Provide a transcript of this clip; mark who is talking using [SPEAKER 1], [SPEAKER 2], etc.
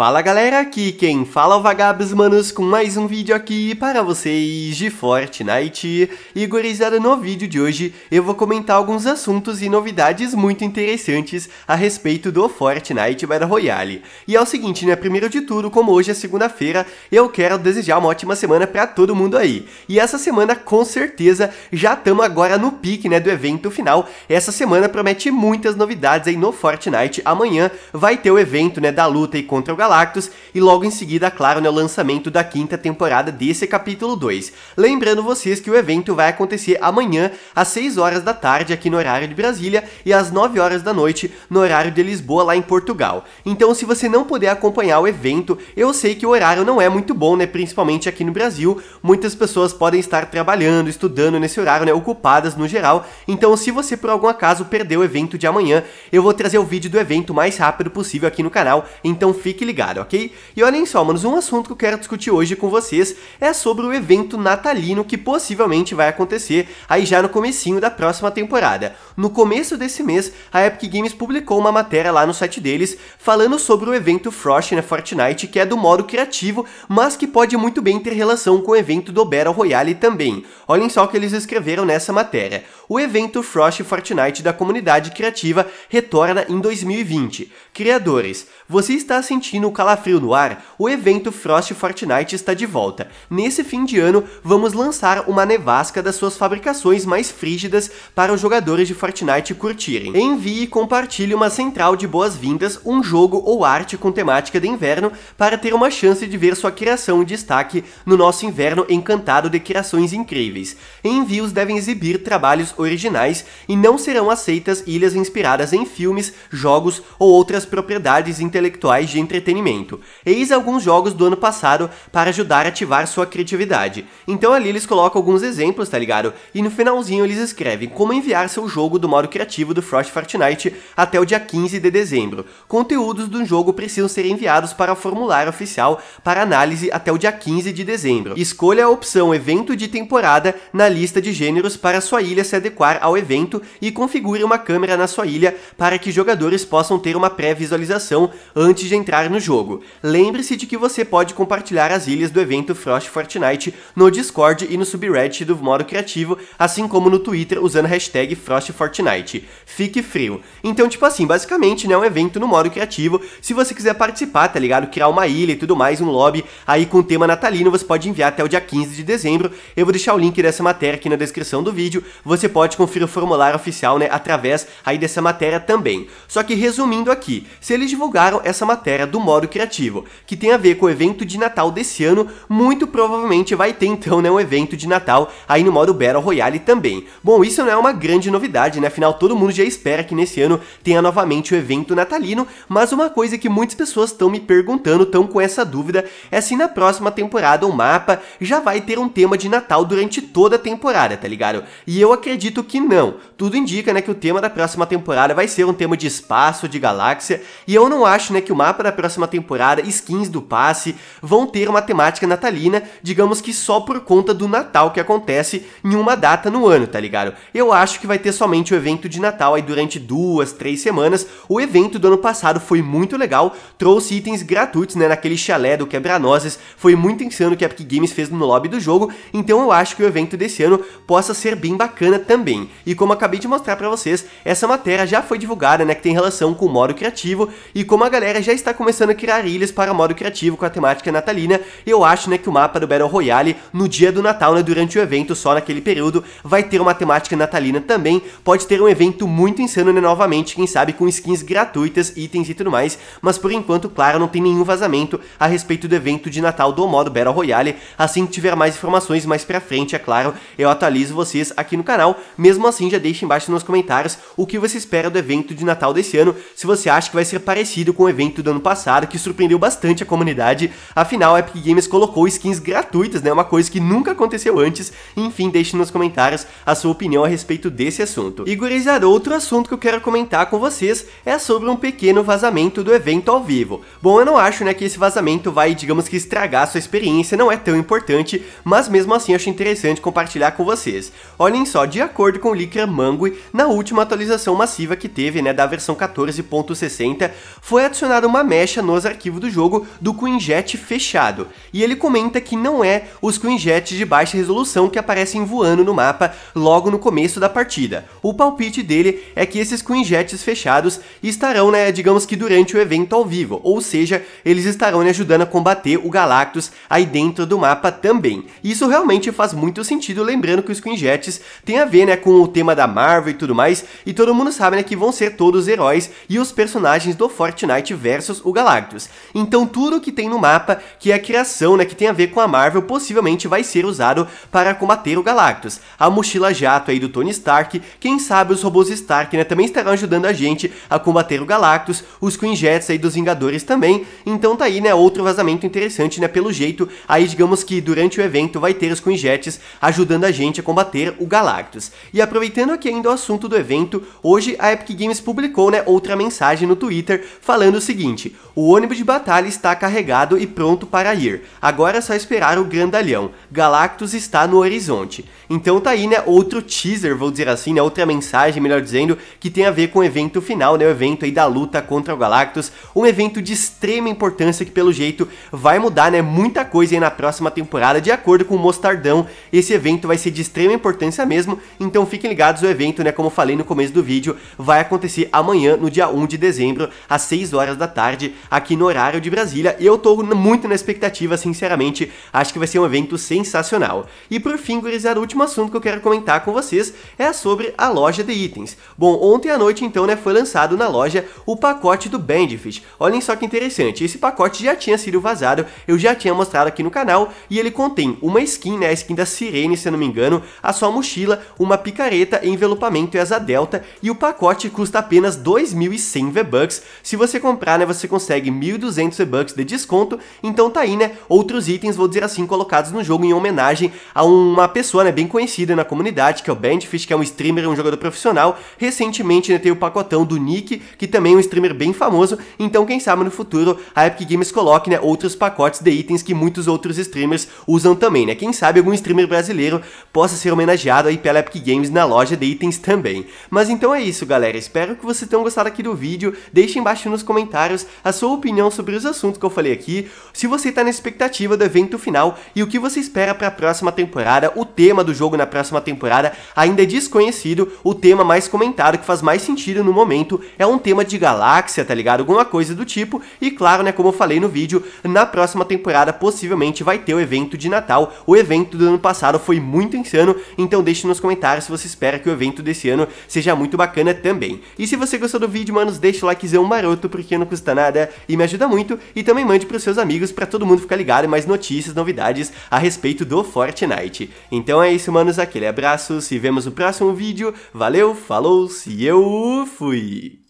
[SPEAKER 1] Fala galera, aqui quem fala é o Vagabos Manos com mais um vídeo aqui para vocês de Fortnite. E gurizada, no vídeo de hoje eu vou comentar alguns assuntos e novidades muito interessantes a respeito do Fortnite Battle Royale. E é o seguinte, né, primeiro de tudo, como hoje é segunda-feira, eu quero desejar uma ótima semana para todo mundo aí. E essa semana, com certeza, já estamos agora no pique, né, do evento final. Essa semana promete muitas novidades aí no Fortnite. Amanhã vai ter o evento, né, da luta e contra o Galá Galactus e logo em seguida, claro, né, o lançamento da quinta temporada desse capítulo 2. Lembrando vocês que o evento vai acontecer amanhã às 6 horas da tarde aqui no horário de Brasília e às 9 horas da noite no horário de Lisboa lá em Portugal. Então se você não puder acompanhar o evento, eu sei que o horário não é muito bom, né, principalmente aqui no Brasil, muitas pessoas podem estar trabalhando, estudando nesse horário, né, ocupadas no geral. Então se você por algum acaso perdeu o evento de amanhã, eu vou trazer o vídeo do evento o mais rápido possível aqui no canal. Então fique ok? E olhem só, manos, um assunto que eu quero discutir hoje com vocês é sobre o evento natalino que possivelmente vai acontecer aí já no comecinho da próxima temporada. No começo desse mês, a Epic Games publicou uma matéria lá no site deles falando sobre o evento Frost na né, Fortnite, que é do modo criativo, mas que pode muito bem ter relação com o evento do Battle Royale também. Olhem só o que eles escreveram nessa matéria. O evento Frost Fortnite da comunidade criativa retorna em 2020. Criadores, você está sentindo no Calafrio no Ar, o evento Frost Fortnite está de volta. Nesse fim de ano, vamos lançar uma nevasca das suas fabricações mais frígidas para os jogadores de Fortnite curtirem. Envie e compartilhe uma central de boas-vindas, um jogo ou arte com temática de inverno para ter uma chance de ver sua criação em destaque no nosso inverno encantado de criações incríveis. Envios devem exibir trabalhos originais e não serão aceitas ilhas inspiradas em filmes, jogos ou outras propriedades intelectuais de entretenimento entretenimento. Eis alguns jogos do ano passado para ajudar a ativar sua criatividade. Então ali eles colocam alguns exemplos, tá ligado? E no finalzinho eles escrevem como enviar seu jogo do modo criativo do Frost Fortnite até o dia 15 de dezembro. Conteúdos do jogo precisam ser enviados para o formulário oficial para análise até o dia 15 de dezembro. Escolha a opção evento de temporada na lista de gêneros para sua ilha se adequar ao evento e configure uma câmera na sua ilha para que jogadores possam ter uma pré-visualização antes de entrar no jogo. Lembre-se de que você pode compartilhar as ilhas do evento Frost Fortnite no Discord e no subreddit do modo criativo, assim como no Twitter usando a hashtag Frost Fortnite. Fique frio. Então, tipo assim, basicamente, né, é um evento no modo criativo. Se você quiser participar, tá ligado? Criar uma ilha e tudo mais, um lobby aí com o tema natalino, você pode enviar até o dia 15 de dezembro. Eu vou deixar o link dessa matéria aqui na descrição do vídeo. Você pode conferir o formulário oficial, né, através aí dessa matéria também. Só que resumindo aqui, se eles divulgaram essa matéria do modo modo criativo, que tem a ver com o evento de Natal desse ano, muito provavelmente vai ter então né, um evento de Natal aí no modo Battle Royale também. Bom, isso não é uma grande novidade, né? Afinal, todo mundo já espera que nesse ano tenha novamente o evento natalino, mas uma coisa que muitas pessoas estão me perguntando, estão com essa dúvida, é se na próxima temporada o mapa já vai ter um tema de Natal durante toda a temporada, tá ligado? E eu acredito que não. Tudo indica, né, que o tema da próxima temporada vai ser um tema de espaço, de galáxia, e eu não acho, né, que o mapa da próxima próxima temporada, skins do passe vão ter uma temática natalina, digamos que só por conta do Natal que acontece em uma data no ano, tá ligado? Eu acho que vai ter somente o evento de Natal aí durante duas, três semanas. O evento do ano passado foi muito legal, trouxe itens gratuitos, né, naquele chalé do quebra-nozes, foi muito insano o que a Epic Games fez no lobby do jogo, então eu acho que o evento desse ano possa ser bem bacana também. E como acabei de mostrar para vocês, essa matéria já foi divulgada, né, que tem relação com o modo criativo e como a galera já está começando criar ilhas para modo criativo com a temática natalina, e eu acho né, que o mapa do Battle Royale, no dia do Natal, né, durante o evento, só naquele período, vai ter uma temática natalina também, pode ter um evento muito insano né, novamente, quem sabe com skins gratuitas, itens e tudo mais, mas por enquanto, claro, não tem nenhum vazamento a respeito do evento de Natal do modo Battle Royale, assim que tiver mais informações mais pra frente, é claro, eu atualizo vocês aqui no canal, mesmo assim já deixe embaixo nos comentários o que você espera do evento de Natal desse ano, se você acha que vai ser parecido com o evento do ano passado, que surpreendeu bastante a comunidade, afinal a Epic Games colocou skins gratuitas, né, uma coisa que nunca aconteceu antes, enfim, deixe nos comentários a sua opinião a respeito desse assunto. E gurizada, outro assunto que eu quero comentar com vocês é sobre um pequeno vazamento do evento ao vivo. Bom, eu não acho né, que esse vazamento vai, digamos que estragar a sua experiência, não é tão importante, mas mesmo assim acho interessante compartilhar com vocês. Olhem só, de acordo com o Lycra Mangui, na última atualização massiva que teve né, da versão 14.60, foi adicionada uma mecha nos arquivos do jogo do Quinjet fechado. E ele comenta que não é os Quinjets de baixa resolução que aparecem voando no mapa logo no começo da partida. O palpite dele é que esses Quinjets fechados estarão, né, digamos que durante o evento ao vivo, ou seja, eles estarão né, ajudando a combater o Galactus aí dentro do mapa também. Isso realmente faz muito sentido, lembrando que os Quinjets tem a ver né, com o tema da Marvel e tudo mais, e todo mundo sabe né, que vão ser todos heróis e os personagens do Fortnite versus o Galactus Galactus. Então tudo que tem no mapa, que é criação, né, que tem a ver com a Marvel, possivelmente vai ser usado para combater o Galactus. A mochila jato aí do Tony Stark, quem sabe os robôs Stark, né, também estarão ajudando a gente a combater o Galactus, os Queen Jets aí dos Vingadores também. Então tá aí, né, outro vazamento interessante, né, pelo jeito, aí digamos que durante o evento vai ter os Queen Jets ajudando a gente a combater o Galactus. E aproveitando aqui ainda o assunto do evento, hoje a Epic Games publicou, né, outra mensagem no Twitter falando o seguinte: o ônibus de batalha está carregado e pronto para ir. Agora é só esperar o grandalhão. Galactus está no horizonte. Então tá aí, né, outro teaser, vou dizer assim, né, outra mensagem, melhor dizendo, que tem a ver com o evento final, né, o evento aí da luta contra o Galactus. Um evento de extrema importância que, pelo jeito, vai mudar, né, muita coisa aí na próxima temporada. De acordo com o Mostardão, esse evento vai ser de extrema importância mesmo, então fiquem ligados, o evento, né, como falei no começo do vídeo, vai acontecer amanhã, no dia 1 de dezembro, às 6 horas da tarde, aqui no horário de Brasília. Eu tô muito na expectativa, sinceramente. Acho que vai ser um evento sensacional. E por fim, gurizada, o último assunto que eu quero comentar com vocês é sobre a loja de itens. Bom, ontem à noite, então, né, foi lançado na loja o pacote do Bandfish. Olhem só que interessante, esse pacote já tinha sido vazado, eu já tinha mostrado aqui no canal, e ele contém uma skin, né, a skin da Sirene, se eu não me engano, a sua mochila, uma picareta, envelopamento e asa delta, e o pacote custa apenas 2.100 V-Bucks. Se você comprar, né, você consegue consegue 1.200 bucks de desconto, então tá aí, né, outros itens, vou dizer assim, colocados no jogo em homenagem a uma pessoa, né, bem conhecida na comunidade, que é o Bandfish, que é um streamer, um jogador profissional, recentemente, né, tem o pacotão do Nick, que também é um streamer bem famoso, então quem sabe no futuro a Epic Games coloque, né, outros pacotes de itens que muitos outros streamers usam também, né, quem sabe algum streamer brasileiro possa ser homenageado aí pela Epic Games na loja de itens também. Mas então é isso, galera, espero que vocês tenham gostado aqui do vídeo, deixe embaixo nos comentários a sua sua opinião sobre os assuntos que eu falei aqui, se você está na expectativa do evento final e o que você espera para a próxima temporada, o tema do jogo na próxima temporada ainda é desconhecido, o tema mais comentado que faz mais sentido no momento é um tema de galáxia, tá ligado? Alguma coisa do tipo. E claro, né, como eu falei no vídeo, na próxima temporada possivelmente vai ter o evento de Natal. O evento do ano passado foi muito insano, então deixe nos comentários se você espera que o evento desse ano seja muito bacana também. E se você gostou do vídeo, manos, deixa o likezão maroto porque não custa nada e me ajuda muito. E também mande para os seus amigos para todo mundo ficar ligado em mais notícias, novidades a respeito do Fortnite. Então é isso, manos. Aquele abraço. Se vemos no próximo vídeo. Valeu, falou, se eu fui!